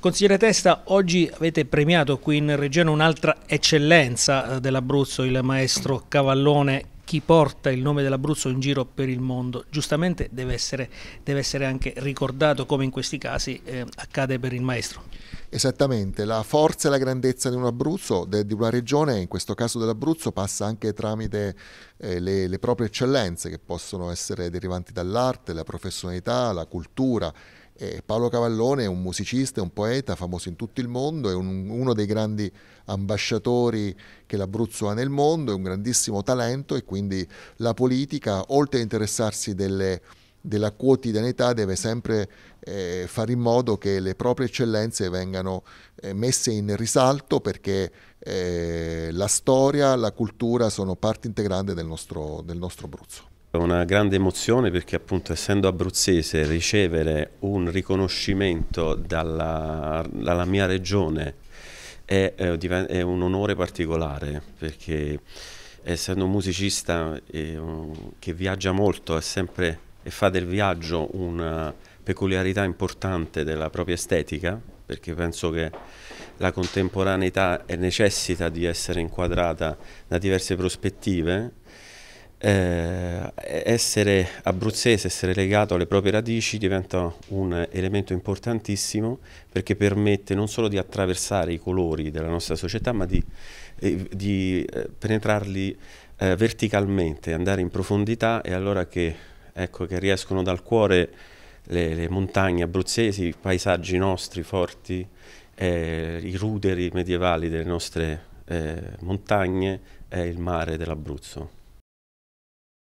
Consigliere Testa, oggi avete premiato qui in regione un'altra eccellenza eh, dell'Abruzzo, il maestro Cavallone, chi porta il nome dell'Abruzzo in giro per il mondo. Giustamente deve essere, deve essere anche ricordato come in questi casi eh, accade per il maestro. Esattamente, la forza e la grandezza di un Abruzzo, di una regione, in questo caso dell'Abruzzo, passa anche tramite eh, le, le proprie eccellenze che possono essere derivanti dall'arte, la professionalità, la cultura e Paolo Cavallone è un musicista, è un poeta famoso in tutto il mondo, è un, uno dei grandi ambasciatori che l'Abruzzo ha nel mondo, è un grandissimo talento e quindi la politica, oltre a interessarsi delle, della quotidianità, deve sempre eh, fare in modo che le proprie eccellenze vengano eh, messe in risalto perché eh, la storia, la cultura sono parte integrante del nostro, del nostro Abruzzo. Una grande emozione perché appunto essendo abruzzese ricevere un riconoscimento dalla, dalla mia regione è, eh, è, un onore particolare perché essendo un musicista eh, che viaggia molto è sempre, e fa del viaggio una peculiarità importante della propria estetica perché penso che la contemporaneità necessita di essere inquadrata da diverse prospettive eh, essere abruzzese, essere legato alle proprie radici diventa un elemento importantissimo perché permette non solo di attraversare i colori della nostra società ma di, eh, di eh, penetrarli eh, verticalmente, andare in profondità e allora che, ecco, che riescono dal cuore le, le, montagne abruzzesi, i paesaggi nostri forti, eh, i ruderi medievali delle nostre eh, montagne e il mare dell'Abruzzo.